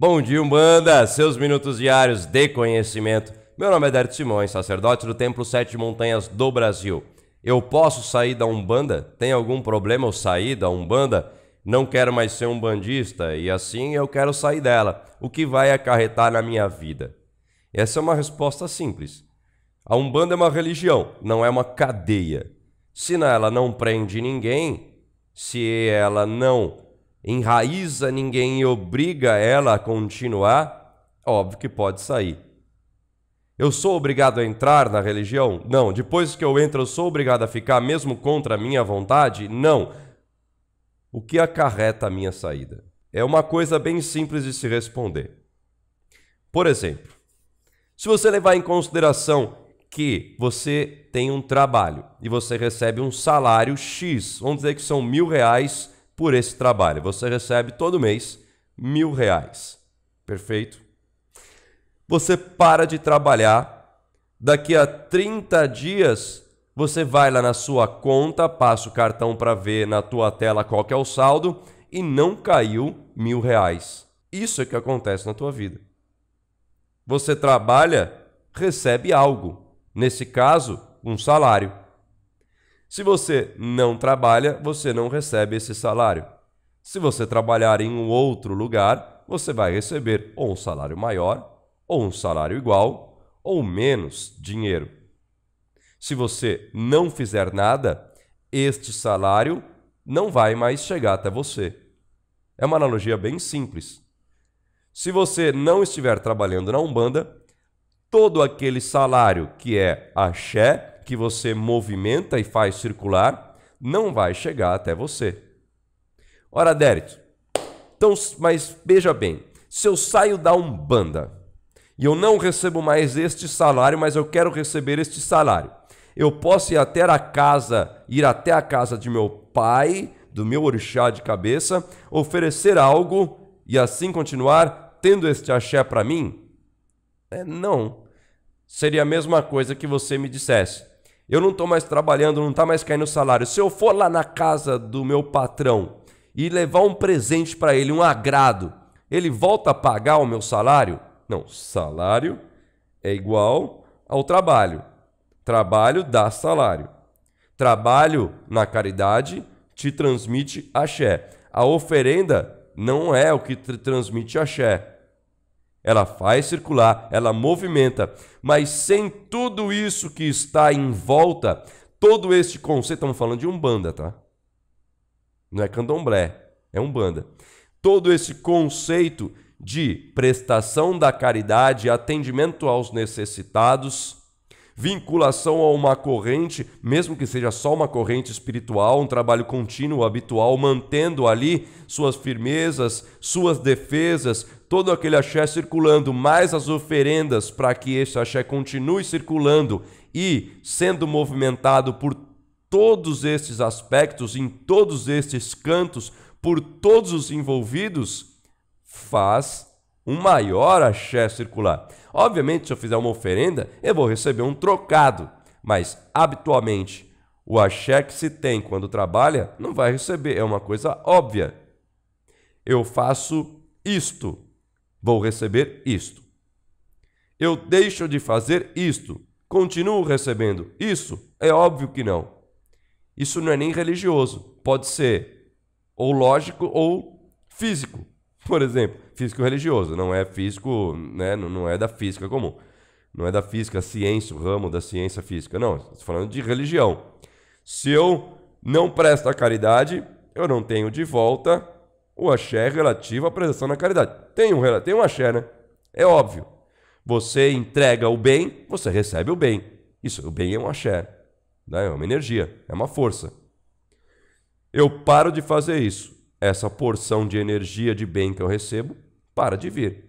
Bom dia, Umbanda! Seus minutos diários de conhecimento. Meu nome é Dert Simões, sacerdote do Templo Sete Montanhas do Brasil. Eu posso sair da Umbanda? Tem algum problema eu sair da Umbanda? Não quero mais ser um bandista e assim eu quero sair dela. O que vai acarretar na minha vida? Essa é uma resposta simples. A Umbanda é uma religião, não é uma cadeia. Se ela não prende ninguém, se ela não enraiza ninguém e obriga ela a continuar, óbvio que pode sair. Eu sou obrigado a entrar na religião? Não. Depois que eu entro, eu sou obrigado a ficar mesmo contra a minha vontade? Não. O que acarreta a minha saída? É uma coisa bem simples de se responder. Por exemplo, se você levar em consideração que você tem um trabalho e você recebe um salário X, vamos dizer que são mil reais por esse trabalho. Você recebe todo mês mil reais. Perfeito? Você para de trabalhar. Daqui a 30 dias, você vai lá na sua conta, passa o cartão para ver na tua tela qual que é o saldo e não caiu mil reais. Isso é que acontece na tua vida. Você trabalha, recebe algo. Nesse caso, um salário. Se você não trabalha, você não recebe esse salário. Se você trabalhar em um outro lugar, você vai receber ou um salário maior, ou um salário igual, ou menos dinheiro. Se você não fizer nada, este salário não vai mais chegar até você. É uma analogia bem simples. Se você não estiver trabalhando na Umbanda, todo aquele salário que é axé que você movimenta e faz circular não vai chegar até você. Ora, Dérito, então, mas veja bem, se eu saio da Umbanda e eu não recebo mais este salário, mas eu quero receber este salário, eu posso ir até a casa, ir até a casa de meu pai, do meu orixá de cabeça, oferecer algo e assim continuar tendo este axé para mim? É, não. Seria a mesma coisa que você me dissesse: eu não estou mais trabalhando, não está mais caindo o salário. Se eu for lá na casa do meu patrão e levar um presente para ele, um agrado, ele volta a pagar o meu salário? Não, salário é igual ao trabalho. Trabalho dá salário. Trabalho na caridade te transmite axé. A oferenda não é o que te transmite axé ela faz circular, ela movimenta, mas sem tudo isso que está em volta, todo este conceito, estamos falando de umbanda, tá? Não é candomblé, é umbanda. Todo esse conceito de prestação da caridade, atendimento aos necessitados, vinculação a uma corrente, mesmo que seja só uma corrente espiritual, um trabalho contínuo, habitual, mantendo ali suas firmezas, suas defesas, todo aquele axé circulando, mais as oferendas para que esse axé continue circulando e sendo movimentado por todos estes aspectos, em todos estes cantos, por todos os envolvidos, faz um maior axé circular. Obviamente, se eu fizer uma oferenda, eu vou receber um trocado, mas habitualmente o axé que se tem quando trabalha não vai receber, é uma coisa óbvia. Eu faço isto, vou receber isto. Eu deixo de fazer isto, continuo recebendo isso? É óbvio que não. Isso não é nem religioso, pode ser ou lógico ou físico. Por exemplo, físico religioso, não é físico, né, não é da física comum. Não é da física ciência, o ramo da ciência física, não. Estou falando de religião. Se eu não presto a caridade, eu não tenho de volta o axé relativo à prestação da caridade. Tem um, tem um axé, né? É óbvio. Você entrega o bem, você recebe o bem. Isso, o bem é um axé. Né? É uma energia, é uma força. Eu paro de fazer isso essa porção de energia de bem que eu recebo para de vir.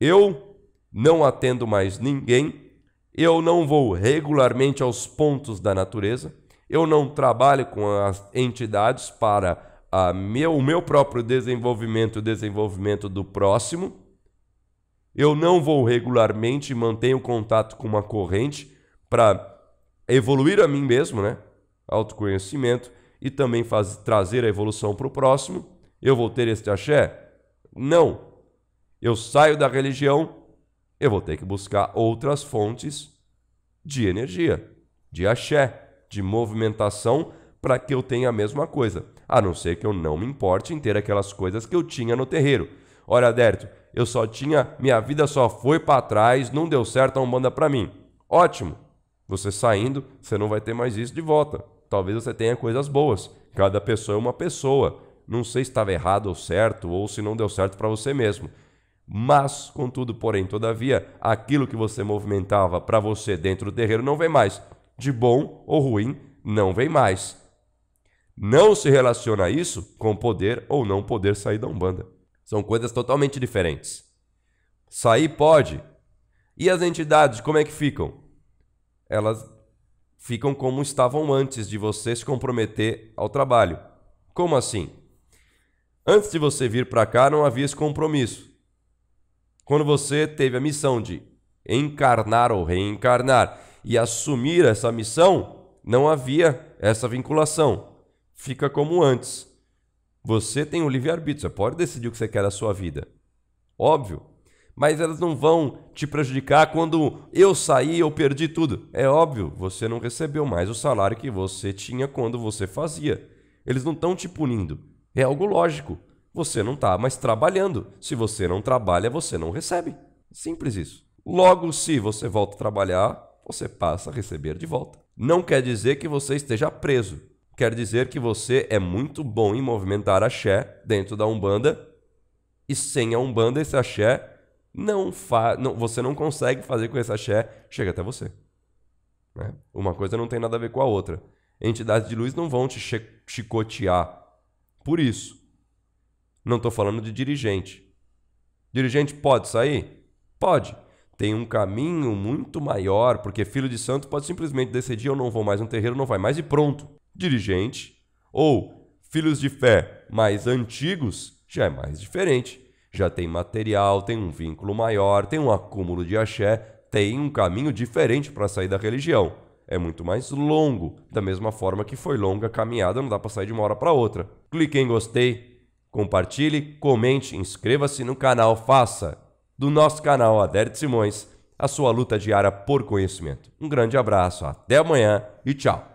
Eu não atendo mais ninguém, eu não vou regularmente aos pontos da natureza, eu não trabalho com as entidades para a meu, o meu próprio desenvolvimento e o desenvolvimento do próximo. Eu não vou regularmente mantenho contato com uma corrente para evoluir a mim mesmo, né? Autoconhecimento e também faz, trazer a evolução para o próximo, eu vou ter este axé? Não. Eu saio da religião, eu vou ter que buscar outras fontes de energia, de axé, de movimentação, para que eu tenha a mesma coisa. A não ser que eu não me importe em ter aquelas coisas que eu tinha no terreiro. Olha, Derto, eu só tinha, minha vida só foi para trás, não deu certo a Umbanda para mim. Ótimo. Você saindo, você não vai ter mais isso de volta talvez você tenha coisas boas. Cada pessoa é uma pessoa. Não sei se estava errado ou certo, ou se não deu certo para você mesmo. Mas, contudo, porém, todavia, aquilo que você movimentava para você dentro do terreiro não vem mais. De bom ou ruim, não vem mais. Não se relaciona isso com poder ou não poder sair da Umbanda. São coisas totalmente diferentes. Sair pode. E as entidades, como é que ficam? Elas ficam como estavam antes de você se comprometer ao trabalho. Como assim? Antes de você vir para cá, não havia esse compromisso. Quando você teve a missão de encarnar ou reencarnar e assumir essa missão, não havia essa vinculação. Fica como antes. Você tem o livre-arbítrio, você pode decidir o que você quer da sua vida. Óbvio, mas elas não vão te prejudicar quando eu saí eu perdi tudo. É óbvio, você não recebeu mais o salário que você tinha quando você fazia. Eles não estão te punindo. É algo lógico. Você não está mais trabalhando. Se você não trabalha, você não recebe. Simples isso. Logo, se você volta a trabalhar, você passa a receber de volta. Não quer dizer que você esteja preso. Quer dizer que você é muito bom em movimentar axé dentro da Umbanda e sem a Umbanda esse axé não, fa não você não consegue fazer com que esse axé chegue até você. Né? Uma coisa não tem nada a ver com a outra. Entidades de luz não vão te chicotear por isso. Não estou falando de dirigente. Dirigente pode sair? Pode. Tem um caminho muito maior, porque filho de santo pode simplesmente decidir: eu não vou mais no terreiro, não vai mais e pronto. Dirigente ou filhos de fé mais antigos já é mais diferente já tem material, tem um vínculo maior, tem um acúmulo de axé, tem um caminho diferente para sair da religião. É muito mais longo, da mesma forma que foi longa a caminhada, não dá para sair de uma hora para outra. Clique em gostei, compartilhe, comente, inscreva-se no canal, faça do nosso canal Adérito Simões a sua luta diária por conhecimento. Um grande abraço, até amanhã e tchau.